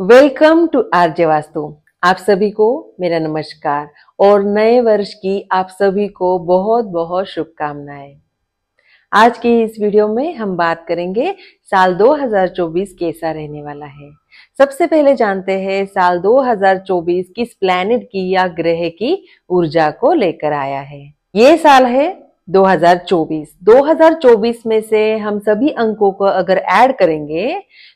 Welcome to आर्य वास्तु आप सभी को मेरा नमस्कार और नए वर्ष की आप सभी को बहुत बहुत शुभकामनाएं आज की इस वीडियो में हम बात करेंगे साल 2024 कैसा रहने वाला है सबसे पहले जानते हैं साल 2024 किस प्लैनेट की या ग्रह की ऊर्जा को लेकर आया है ये साल है 2024 2024 में से हम सभी अंकों को अगर ऐड करेंगे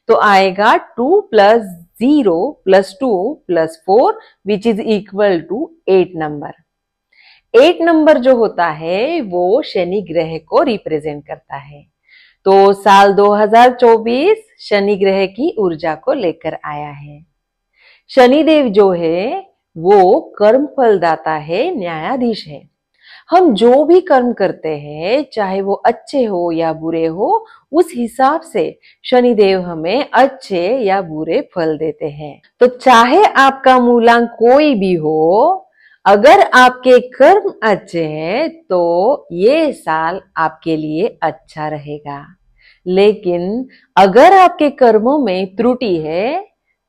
तो आएगा 2 plus 0 plus 2 plus 4 which is equal to 8 number. 8 number जो होता है वो शनि ग्रह को रिप्रेजेंट करता है तो साल 2024 शनि ग्रह की ऊर्जा को लेकर आया है शनि देव जो है वो कर्म फल दाता है न्यायाधीश है हम जो भी कर्म करते हैं चाहे वो अच्छे हो या बुरे हो उस हिसाब से शनिदेव हमें अच्छे या बुरे फल देते हैं तो चाहे आपका मूलांक कोई भी हो अगर आपके कर्म अच्छे हैं तो ये साल आपके लिए अच्छा रहेगा लेकिन अगर आपके कर्मों में त्रुटि है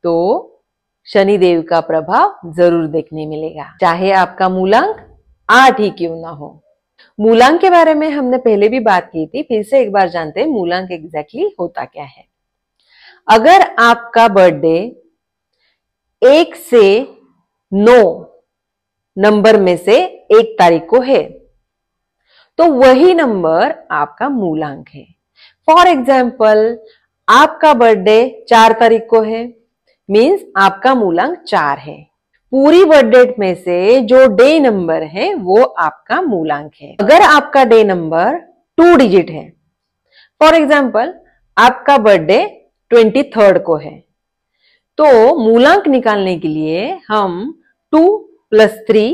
तो शनिदेव का प्रभाव जरूर देखने मिलेगा चाहे आपका मूलांक आठ ही क्यों ना हो मूलांक के बारे में हमने पहले भी बात की थी फिर से एक बार जानते हैं मूलांक एग्जैक्टली होता क्या है अगर आपका बर्थडे एक से नौ नंबर में से एक तारीख को है तो वही नंबर आपका मूलांक है फॉर एग्जाम्पल आपका बर्थडे चार तारीख को है मीन्स आपका मूलांक चार है पूरी बर्थ डेट में से जो डे नंबर है वो आपका मूलांक है अगर आपका डे नंबर टू डिजिट है फॉर एग्जाम्पल आपका बर्थडे ट्वेंटी थर्ड को है तो मूलांक निकालने के लिए हम टू प्लस थ्री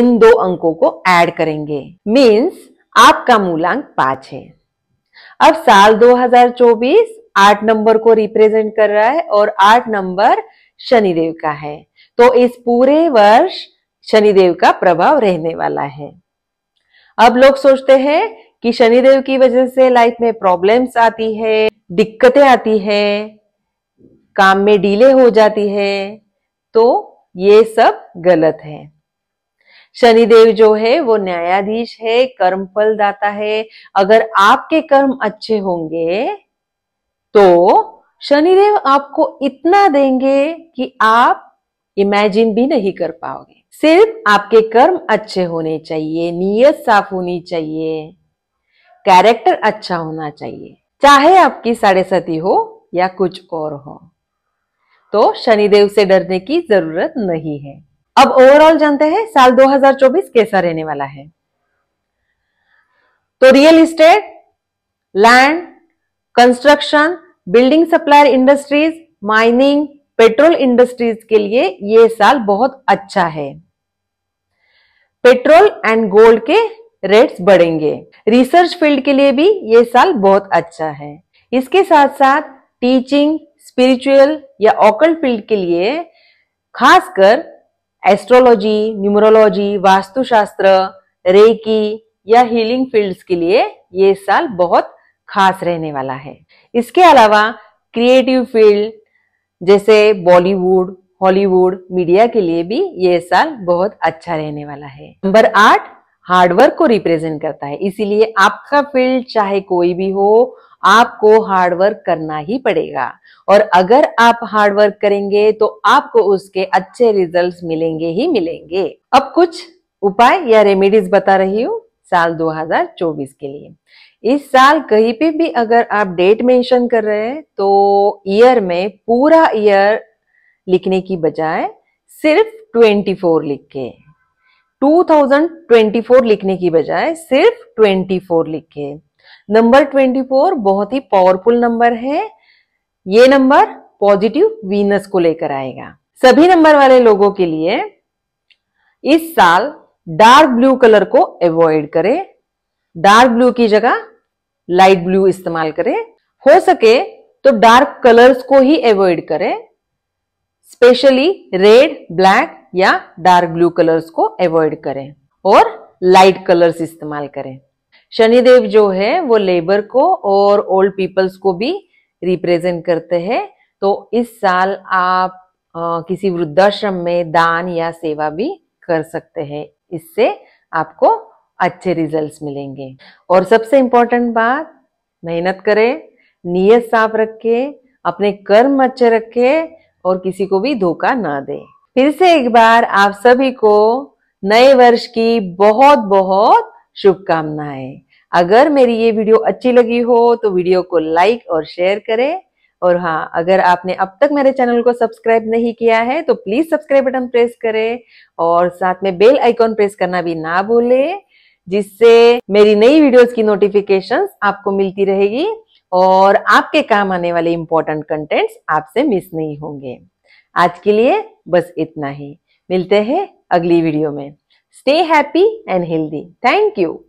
इन दो अंकों को ऐड करेंगे मीन्स आपका मूलांक पांच है अब साल 2024 आठ नंबर को रिप्रेजेंट कर रहा है और आठ नंबर शनिदेव का है तो इस पूरे वर्ष शनिदेव का प्रभाव रहने वाला है अब लोग सोचते हैं कि शनिदेव की वजह से लाइफ में प्रॉब्लम्स आती है दिक्कतें आती है काम में डीले हो जाती है तो ये सब गलत है शनिदेव जो है वो न्यायाधीश है कर्म फल दाता है अगर आपके कर्म अच्छे होंगे तो शनिदेव आपको इतना देंगे कि आप इमेजिन भी नहीं कर पाओगे सिर्फ आपके कर्म अच्छे होने चाहिए नीयत साफ होनी चाहिए कैरेक्टर अच्छा होना चाहिए चाहे आपकी साढ़े सती हो या कुछ और हो तो शनिदेव से डरने की जरूरत नहीं है अब ओवरऑल जानते हैं साल 2024 कैसा रहने वाला है तो real estate land construction building supplier industries mining petrol industries के लिए ये साल बहुत अच्छा है पेट्रोल एंड गोल्ड के रेट्स बढ़ेंगे रिसर्च फील्ड के लिए भी ये साल बहुत अच्छा है इसके साथ साथ टीचिंग स्पिरिचुअल या ऑकल फील्ड के लिए खासकर एस्ट्रोलॉजी न्यूमरोलॉजी वास्तुशास्त्र रेकी या हीलिंग फील्ड्स के लिए ये साल बहुत खास रहने वाला है इसके अलावा क्रिएटिव फील्ड जैसे बॉलीवुड हॉलीवुड मीडिया के लिए भी ये साल बहुत अच्छा रहने वाला है नंबर आठ हार्डवर्क को रिप्रेजेंट करता है इसीलिए आपका फील्ड चाहे कोई भी हो आपको हार्डवर्क करना ही पड़ेगा और अगर आप हार्डवर्क करेंगे तो आपको उसके अच्छे रिजल्ट्स मिलेंगे ही मिलेंगे अब कुछ उपाय या रेमेडीज बता रही हूँ साल 2024 के लिए इस साल कहीं पे भी अगर आप डेट मेंशन कर रहे हैं तो ईयर में पूरा ईयर लिखने की बजाय सिर्फ 24 लिख के 2024 लिखने की बजाय सिर्फ 24 लिखे नंबर 24 बहुत ही पावरफुल नंबर है ये नंबर पॉजिटिव वीनस को लेकर आएगा सभी नंबर वाले लोगों के लिए इस साल डार्क ब्लू कलर को अवॉइड करें डार्क ब्लू की जगह लाइट ब्लू इस्तेमाल करें हो सके तो डार्क कलर्स को ही अवॉइड करें स्पेशली रेड ब्लैक या डार्क ब्लू कलर्स को अवॉइड करें और लाइट कलर्स इस्तेमाल करें शनिदेव जो है वो लेबर को और ओल्ड पीपल्स को भी रिप्रेजेंट करते हैं तो इस साल आप आ, किसी वृद्धाश्रम में दान या सेवा भी कर सकते हैं इससे आपको अच्छे रिजल्ट्स मिलेंगे और सबसे इंपॉर्टेंट बात मेहनत करें नियत साफ रखें अपने कर्म अच्छे रखें और किसी को भी धोखा ना दें फिर से एक बार आप सभी को नए वर्ष की बहुत बहुत शुभकामनाएं अगर मेरी ये वीडियो अच्छी लगी हो तो वीडियो को लाइक और शेयर करें और हाँ अगर आपने अब तक मेरे चैनल को सब्सक्राइब नहीं किया है तो प्लीज सब्सक्राइब बटन प्रेस करें और साथ में बेल आइकॉन प्रेस करना भी ना भूले जिससे मेरी नई वीडियोस की नोटिफिकेशंस आपको मिलती रहेगी और आपके काम आने वाले इंपॉर्टेंट कंटेंट्स आपसे मिस नहीं होंगे आज के लिए बस इतना ही मिलते हैं अगली वीडियो में stay happy and healthy thank you